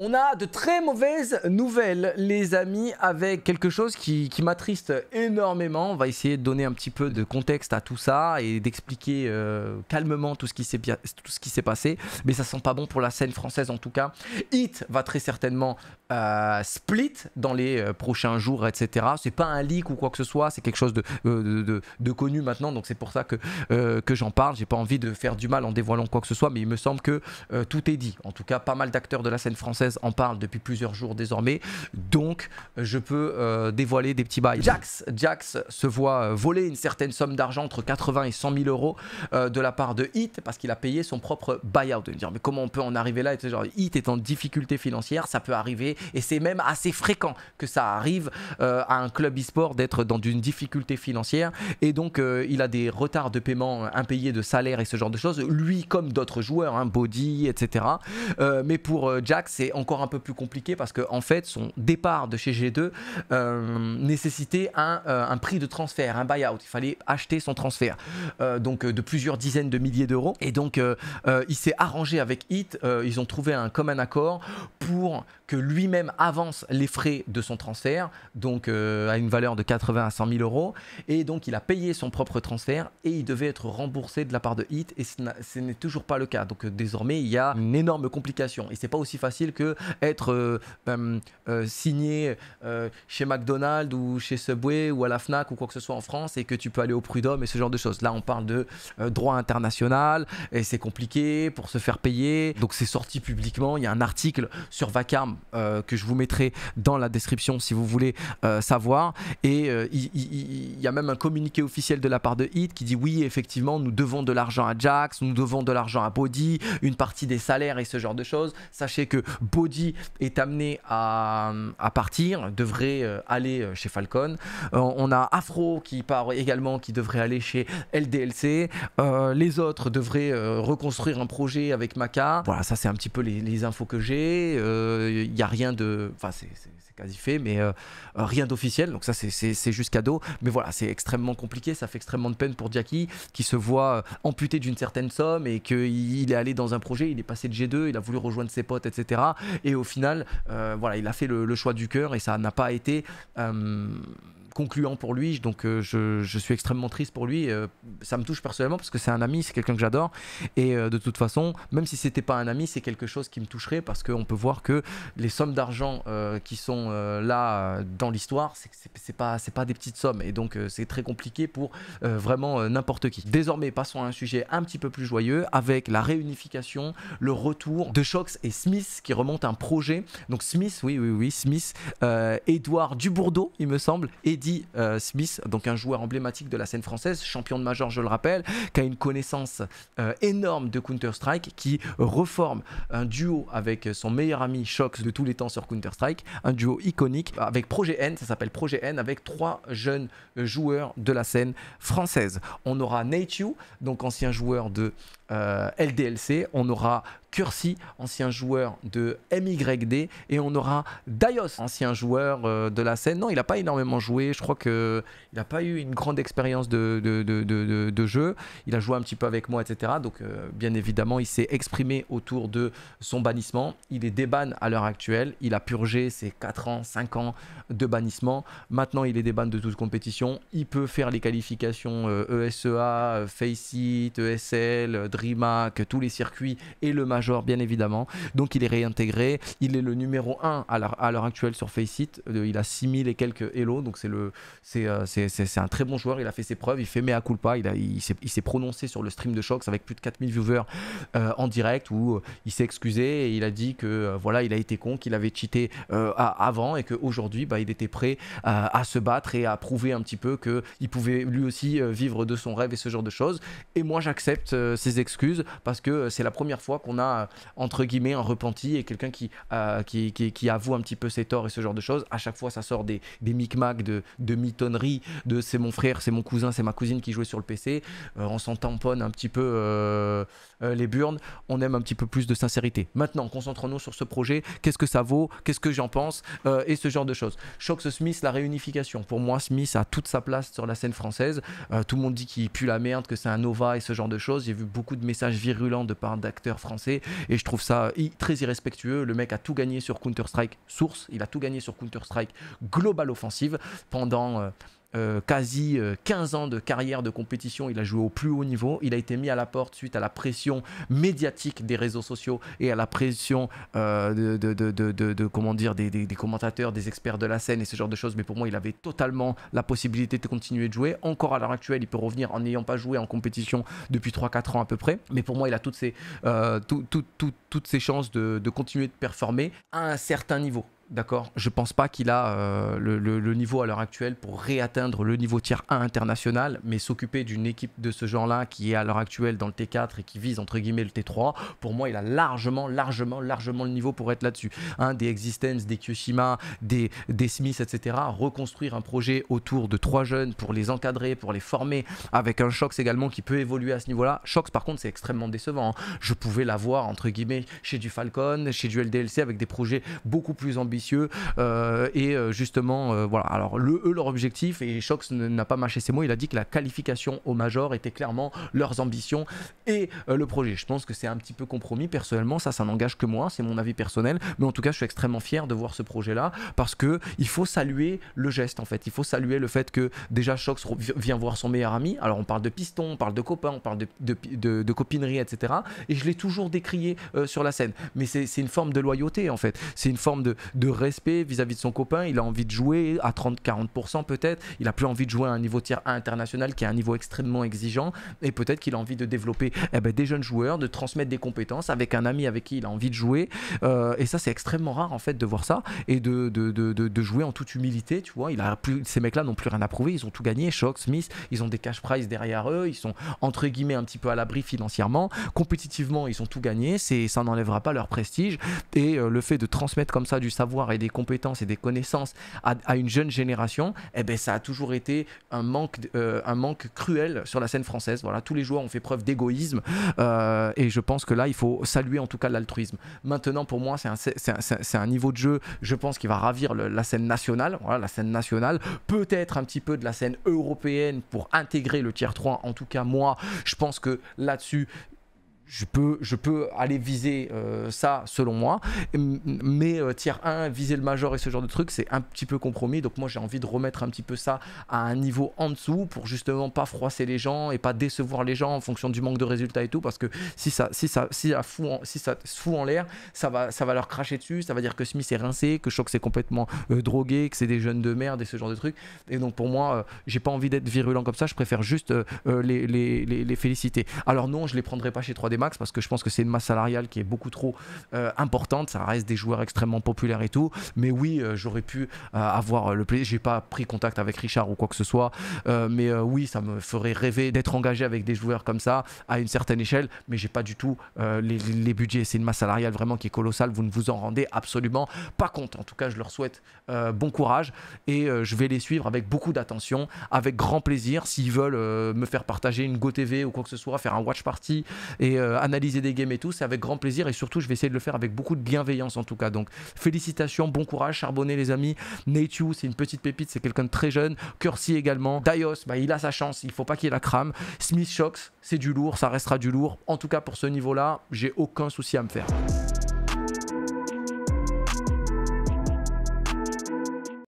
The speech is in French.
On a de très mauvaises nouvelles, les amis, avec quelque chose qui, m'attriste énormément. On va essayer de donner un petit peu de contexte à tout ça et d'expliquer euh, calmement tout ce qui s'est passé. Mais ça sent pas bon pour la scène française en tout cas. Hit va très certainement euh, split dans les euh, prochains jours, etc. C'est pas un leak ou quoi que ce soit, c'est quelque chose de, de, connu maintenant. Donc c'est pour ça que, que j'en parle. J'ai pas envie de faire du mal en dévoilant quoi que ce soit, mais il me semble que tout est dit. En tout cas, pas mal d'acteurs de la scène française en parle depuis plusieurs jours désormais. Donc, euh, je peux euh, dévoiler des petits bails. Jax, Jax se voit euh, voler une certaine somme d'argent entre 80 et 100 000 euros de la part de Hit parce qu'il a payé son propre buyout. De dire, mais comment on peut en arriver là et genre, Hit est en difficulté financière, ça peut arriver et c'est même assez fréquent que ça arrive à un club e-sport d'être dans une difficulté financière et donc il a des retards de paiement impayés de salaire et ce genre de choses. Lui, comme d'autres joueurs, hein, Body, etc. mais pour Jax, c'est encore un peu plus compliqué parce que en fait, son départ de chez G2 euh, nécessitait un, euh, un, prix de transfert, un buyout. Il fallait acheter son transfert, euh, donc de plusieurs dizaines de milliers d'euros. Et donc, il s'est arrangé avec Hit. ils ont trouvé un commun accord pour que lui-même avance les frais de son transfert, donc à une valeur de 80 à 100 000 euros. Et donc, il a payé son propre transfert et il devait être remboursé de la part de Hit. Et ce n'est toujours pas le cas. Donc, désormais, il y a une énorme complication. Et c'est pas aussi facile que être euh, ben, euh, signé euh, chez McDonald's ou chez Subway ou à la Fnac ou quoi que ce soit en France et que tu peux aller au prud'homme et ce genre de choses. Là, on parle de droit international et c'est compliqué pour se faire payer. Donc c'est sorti publiquement. Il y a un article sur Vacarme que je vous mettrai dans la description si vous voulez savoir. Et il, il y, a même un communiqué officiel de la part de Hit qui dit oui, effectivement, nous devons de l'argent à Jax, nous devons de l'argent à Body, une partie des salaires et ce genre de choses. Sachez que Body est amené à, partir, devrait euh, aller euh, chez Falcon. Euh, on a Afro qui part également, qui devrait aller chez LDLC. les autres devraient reconstruire un projet avec Maca. Voilà, ça c'est un petit peu les, infos que j'ai. Il n'y a rien de... Enfin, c'est quasi fait, mais rien d'officiel. Donc ça, c'est juste cadeau. Mais voilà, c'est extrêmement compliqué. Ça fait extrêmement de peine pour Jackie, qui se voit amputé d'une certaine somme et qu'il est allé dans un projet. Il est passé de G2, il a voulu rejoindre ses potes, etc. Et au final, euh, voilà, il a fait le, choix du cœur et ça n'a pas été euh, concluant pour lui. Donc euh, je, je, suis extrêmement triste pour lui. Euh, ça me touche personnellement parce que c'est un ami, c'est quelqu'un que j'adore. Et euh, de toute façon, même si c'était pas un ami, c'est quelque chose qui me toucherait parce qu'on peut voir que les sommes d'argent qui sont là dans l'histoire, c'est pas c'est pas des petites sommes. Et donc c'est très compliqué pour vraiment n'importe qui. Désormais, passons à un sujet un petit peu plus joyeux avec la réunification, le retour de Shox et Smith qui remonte un projet. Donc Smith, oui oui oui, Smith, Edouard Dubourdeau, il me semble, et Eddie euh, Smith, donc un joueur emblématique de la scène française, champion de major, je le rappelle, qui a une connaissance euh, énorme de Counter-Strike, qui reforme un duo avec son meilleur ami Shox de tous les temps sur Counter-Strike, un duo iconique avec Projet N, ça s'appelle Projet N, avec trois jeunes euh, joueurs de la scène française. On aura Nate donc ancien joueur de euh, LDLC, on aura Curcy, ancien joueur de MYD, et on aura Daios, ancien joueur euh, de la scène. Non, il n'a pas énormément joué, je crois que il n'a pas eu une grande expérience de, de, jeu. Il a joué un petit peu avec moi, etc. Donc, euh, bien évidemment, il s'est exprimé autour de son bannissement. Il est déban à l'heure actuelle. Il a purgé ses 4 ans, 5 ans de bannissement. Maintenant, il est déban de toute compétition. Il peut faire les qualifications ESEA, e Faceit, ESL, DreamHack, tous les circuits et le Major bien évidemment. Donc il est réintégré, il est le numéro 1 à l'heure actuelle sur Faceit, euh, il a 6000 et quelques Hello, donc c'est le euh, c'est un très bon joueur, il a fait ses preuves, il fait mea culpa, il, il, s'est prononcé sur le stream de Shox avec plus de 4000 viewers euh, en direct où il s'est excusé et il a dit que voilà, il a été con, qu'il avait cheaté avant et qu'aujourd'hui bah, il était prêt à se battre et à prouver un petit peu qu'il pouvait lui aussi vivre de son rêve et ce genre de choses. Et moi j'accepte ces excuse parce que c'est la première fois qu'on a, entre guillemets, un repenti et quelqu'un euh, qui, qui, avoue un petit peu ses torts et ce genre de choses. À chaque fois, ça sort des, des micmacs, de, de mitonneries, de c'est mon frère, c'est mon cousin, c'est ma cousine qui jouait sur le PC. Euh, on s'en tamponne un petit peu euh, les burnes. On aime un petit peu plus de sincérité. Maintenant, concentrons-nous sur ce projet. Qu'est-ce que ça vaut Qu'est-ce que j'en pense Et ce genre de choses. Shox Smith, la réunification. Pour moi, Smith a toute sa place sur la scène française. tout le monde dit qu'il pue la merde, que c'est un Nova et ce genre de choses. J'ai vu beaucoup de messages virulents de part d'acteurs français et je trouve ça très irrespectueux. Le mec a tout gagné sur Counter-Strike Source, il a tout gagné sur Counter-Strike Global Offensive pendant euh, euh, quasi 15 euh, ans de carrière de compétition, il a joué au plus haut niveau, il a été mis à la porte suite à la pression médiatique des réseaux sociaux et à la pression euh, de, comment dire, des, commentateurs, des experts de la scène et ce genre de choses, mais pour moi il avait totalement la possibilité de continuer de jouer, encore à l'heure actuelle il peut revenir en n'ayant pas joué en compétition depuis 3-4 ans à peu près, mais pour moi il a toutes ses, toutes ses chances de, de continuer de performer à un certain niveau. D'accord Je pense pas qu'il a euh, le, niveau à l'heure actuelle pour réatteindre le niveau tiers 1 international, mais s'occuper d'une équipe de ce genre-là qui est à l'heure actuelle dans le T4 et qui vise entre guillemets le T3, pour moi, il a largement, largement, largement le niveau pour être là-dessus. Hein, des Existence, des Kyoshima, des, des Smith, etc. Reconstruire un projet autour de trois jeunes pour les encadrer, pour les former, avec un Shox également qui peut évoluer à ce niveau-là. Shox, par contre, c'est extrêmement décevant. Hein. Je pouvais l'avoir entre guillemets chez du Falcon, chez du LDLC avec des projets beaucoup plus ambitieux euh, et euh, justement euh, voilà. Alors le, leur objectif et Shox n'a pas mâché ses mots, il a dit que la qualification au major était clairement leurs ambitions et le projet. Je pense que c'est un petit peu compromis personnellement, ça ça n'engage que moi, c'est mon avis personnel, mais en tout cas je suis extrêmement fier de voir ce projet là parce que il faut saluer le geste en fait, il faut saluer le fait que déjà Shox vient voir son meilleur ami. Alors on parle de piston, on parle de copains, on parle de, de, copinerie, etc. Et je l'ai toujours décrié sur la scène, mais c'est une forme de loyauté en fait, c'est une forme de, respect vis-à-vis de son copain. Il a envie de jouer à 30-40% peut-être. Il a plus envie de jouer à un niveau tiers international qui est un niveau extrêmement exigeant. Et peut-être qu'il a envie de développer eh ben, des jeunes joueurs, de transmettre des compétences avec un ami avec qui il a envie de jouer. Euh, et ça, c'est extrêmement rare en fait de voir ça et de, de, jouer en toute humilité. Tu vois, il a plus, ces mecs-là n'ont plus rien à prouver. Ils ont tout gagné. Shock, Smith, ils ont des cash prizes derrière eux. Ils sont entre guillemets un petit peu à l'abri financièrement. Compétitivement, ils ont tout gagné. Ça n'enlèvera pas leur prestige. Et euh, le fait de transmettre comme ça du savoir et des compétences et des connaissances à, une jeune génération, et eh ben, ça a toujours été un manque, euh, un manque cruel sur la scène française. Voilà, tous les joueurs ont fait preuve d'égoïsme euh, et je pense que là, il faut saluer en tout cas l'altruisme. Maintenant, pour moi, c'est un, niveau de jeu, je pense, qui va ravir la scène nationale. Voilà, la scène nationale, peut-être un petit peu de la scène européenne pour intégrer le tiers 3. En tout cas, moi, je pense que là-dessus, je peux, je peux aller viser euh, ça selon moi, mais euh, tiers 1, viser le major et ce genre de truc, c'est un petit peu compromis. Donc moi j'ai envie de remettre un petit peu ça à un niveau en dessous pour justement pas froisser les gens et pas décevoir les gens en fonction du manque de résultats et tout. Parce que si ça, si ça, si ça fout si ça se fout en l'air, ça va, ça va leur cracher dessus, ça va dire que Smith est rincé, que Shock c'est complètement euh, drogué, que c'est des jeunes de merde et ce genre de truc. Et donc pour moi, j'ai pas envie d'être virulent comme ça, je préfère juste les, les, les, féliciter. Alors non, je les prendrai pas chez 3D max parce que je pense que c'est une masse salariale qui est beaucoup trop euh, importante. Ça reste des joueurs extrêmement populaires et tout. Mais oui, euh, j'aurais pu euh, avoir le plaisir. J'ai pas pris contact avec Richard ou quoi que ce soit. mais oui, ça me ferait rêver d'être engagé avec des joueurs comme ça à une certaine échelle. Mais j'ai pas du tout les, budgets. C'est une masse salariale vraiment qui est colossale. Vous ne vous en rendez absolument pas compte. En tout cas, je leur souhaite bon courage et je vais les suivre avec beaucoup d'attention, avec grand plaisir. S'ils veulent me faire partager une GoTV ou quoi que ce soit, faire un watch party et euh, analyser des games et tout, c'est avec grand plaisir et surtout je vais essayer de le faire avec beaucoup de bienveillance en tout cas. Donc félicitations, bon courage, Charbonnet les amis. Neitu, c'est une petite pépite, c'est quelqu'un de très jeune. Cursi également. Daios, bah, il a sa chance, il faut pas qu'il la crame. Smith Shocks, c'est du lourd, ça restera du lourd. En tout cas pour ce niveau-là, j'ai aucun souci à me faire.